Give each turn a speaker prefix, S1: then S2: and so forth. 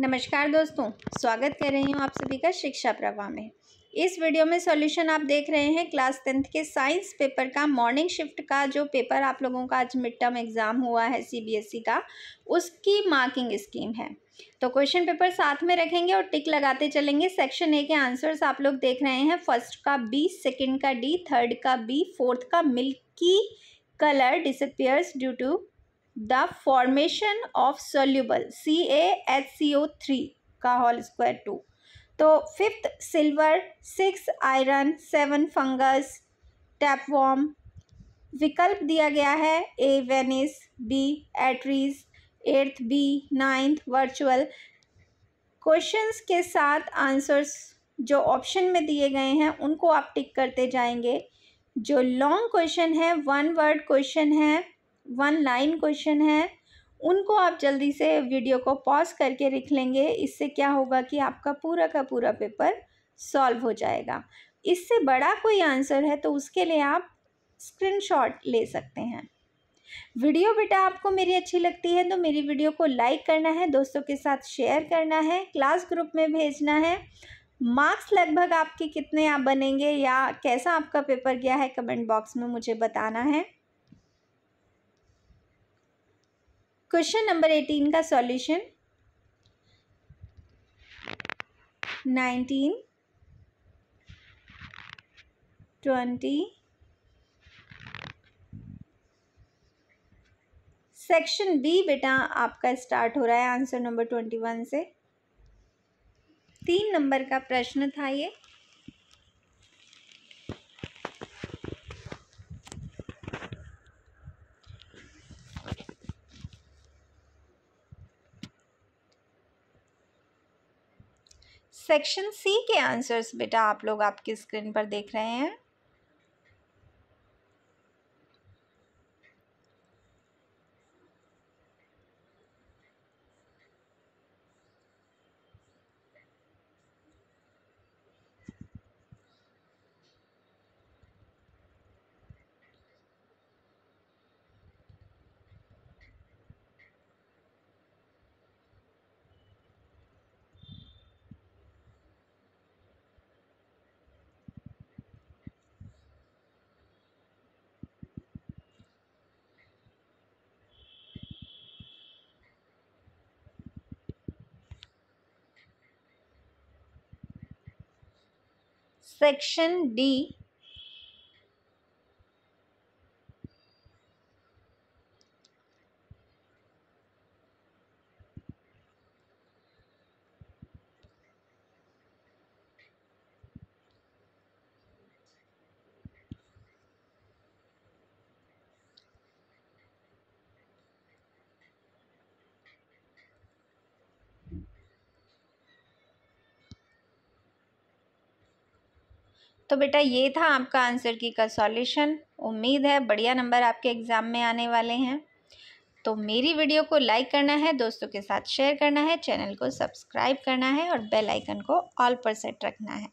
S1: नमस्कार दोस्तों स्वागत कर रही हूँ आप सभी का शिक्षा प्रवाह में इस वीडियो में सॉल्यूशन आप देख रहे हैं क्लास टेंथ के साइंस पेपर का मॉर्निंग शिफ्ट का जो पेपर आप लोगों का आज मिड टर्म एग्ज़ाम हुआ है सीबीएसई e का उसकी मार्किंग स्कीम है तो क्वेश्चन पेपर साथ में रखेंगे और टिक लगाते चलेंगे सेक्शन ए के आंसर्स आप लोग देख रहे हैं फर्स्ट का बी सेकेंड का डी थर्ड का बी फोर्थ का milky colour disappears due to the formation of soluble C H C O three का होल स्क्वायर टू तो fifth silver six iron seven fungus tapeworm विकल्प दिया गया है A veins B arteries eighth B ninth virtual questions के साथ answers जो option में दिए गए हैं उनको आप टिक करते जाएंगे जो लॉन्ग क्वेश्चन है वन वर्ड क्वेश्चन है वन लाइन क्वेश्चन है उनको आप जल्दी से वीडियो को पॉज करके लिख लेंगे इससे क्या होगा कि आपका पूरा का पूरा पेपर सॉल्व हो जाएगा इससे बड़ा कोई आंसर है तो उसके लिए आप स्क्रीनशॉट ले सकते हैं वीडियो बेटा आपको मेरी अच्छी लगती है तो मेरी वीडियो को लाइक करना है दोस्तों के साथ शेयर करना है क्लास ग्रुप में भेजना है मार्क्स लगभग आपके कितने आप बनेंगे या कैसा आपका पेपर गया है कमेंट बॉक्स में मुझे बताना है क्वेश्चन नंबर एटीन का solution nineteen twenty section B बेटा आपका स्टार्ट हो रहा है आंसर नंबर ट्वेंटी वन से तीन नंबर का प्रश्न था ये सेक्शन सी के आंसर्स बेटा आप लोग आपकी स्क्रीन पर देख रहे हैं Section D तो बेटा ये था आपका आंसर की का सॉल्यूशन उम्मीद है बढ़िया नंबर आपके एग्ज़ाम में आने वाले हैं तो मेरी वीडियो को लाइक करना है दोस्तों के साथ शेयर करना है चैनल को सब्सक्राइब करना है और बेल आइकन को ऑल पर सेट रखना है